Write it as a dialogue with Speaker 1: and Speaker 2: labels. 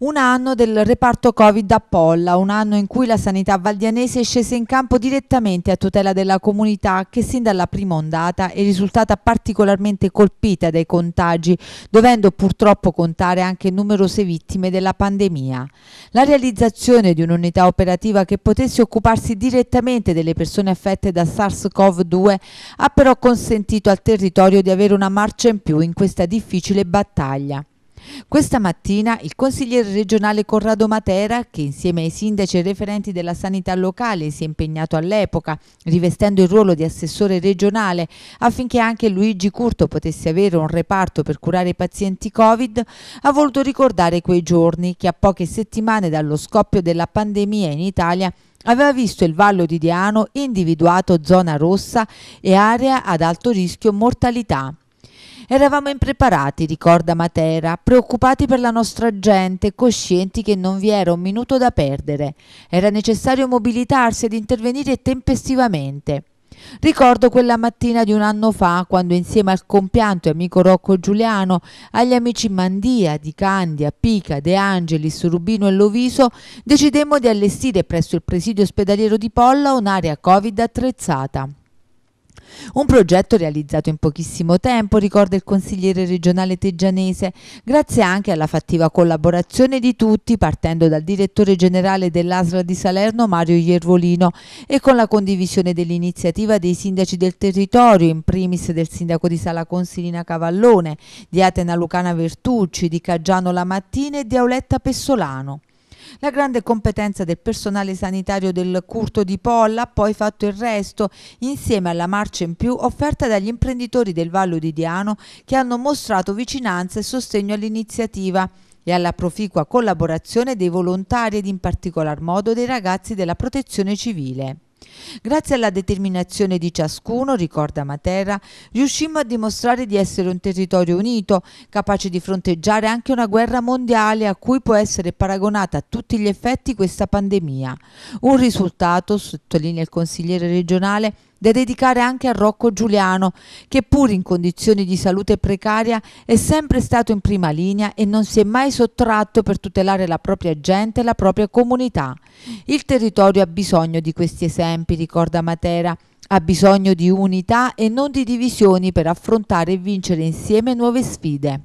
Speaker 1: Un anno del reparto Covid a Polla, un anno in cui la sanità valdianese è scesa in campo direttamente a tutela della comunità che sin dalla prima ondata è risultata particolarmente colpita dai contagi, dovendo purtroppo contare anche numerose vittime della pandemia. La realizzazione di un'unità operativa che potesse occuparsi direttamente delle persone affette da SARS-CoV-2 ha però consentito al territorio di avere una marcia in più in questa difficile battaglia. Questa mattina il consigliere regionale Corrado Matera, che insieme ai sindaci e referenti della sanità locale si è impegnato all'epoca, rivestendo il ruolo di assessore regionale, affinché anche Luigi Curto potesse avere un reparto per curare i pazienti Covid, ha voluto ricordare quei giorni che a poche settimane dallo scoppio della pandemia in Italia aveva visto il Vallo di Diano individuato zona rossa e area ad alto rischio mortalità. Eravamo impreparati, ricorda Matera, preoccupati per la nostra gente, coscienti che non vi era un minuto da perdere. Era necessario mobilitarsi ed intervenire tempestivamente. Ricordo quella mattina di un anno fa, quando insieme al compianto e amico Rocco Giuliano, agli amici Mandia, Di Candia, Pica, De Angelis, Rubino e Loviso, decidemmo di allestire presso il presidio ospedaliero di Polla un'area Covid attrezzata. Un progetto realizzato in pochissimo tempo, ricorda il consigliere regionale teggianese, grazie anche alla fattiva collaborazione di tutti, partendo dal direttore generale dell'Asra di Salerno Mario Iervolino e con la condivisione dell'iniziativa dei sindaci del territorio, in primis del sindaco di Sala Consilina Cavallone, di Atena Lucana Vertucci, di Caggiano Lamattina e di Auletta Pessolano. La grande competenza del personale sanitario del Curto di Polla ha poi fatto il resto, insieme alla marcia in più offerta dagli imprenditori del Vallo di Diano che hanno mostrato vicinanza e sostegno all'iniziativa e alla proficua collaborazione dei volontari ed in particolar modo dei ragazzi della protezione civile. Grazie alla determinazione di ciascuno, ricorda Matera, riuscimmo a dimostrare di essere un territorio unito, capace di fronteggiare anche una guerra mondiale a cui può essere paragonata a tutti gli effetti questa pandemia. Un risultato, sottolinea il consigliere regionale, da dedicare anche a Rocco Giuliano, che pur in condizioni di salute precaria è sempre stato in prima linea e non si è mai sottratto per tutelare la propria gente e la propria comunità. Il territorio ha bisogno di questi esempi, ricorda Matera, ha bisogno di unità e non di divisioni per affrontare e vincere insieme nuove sfide.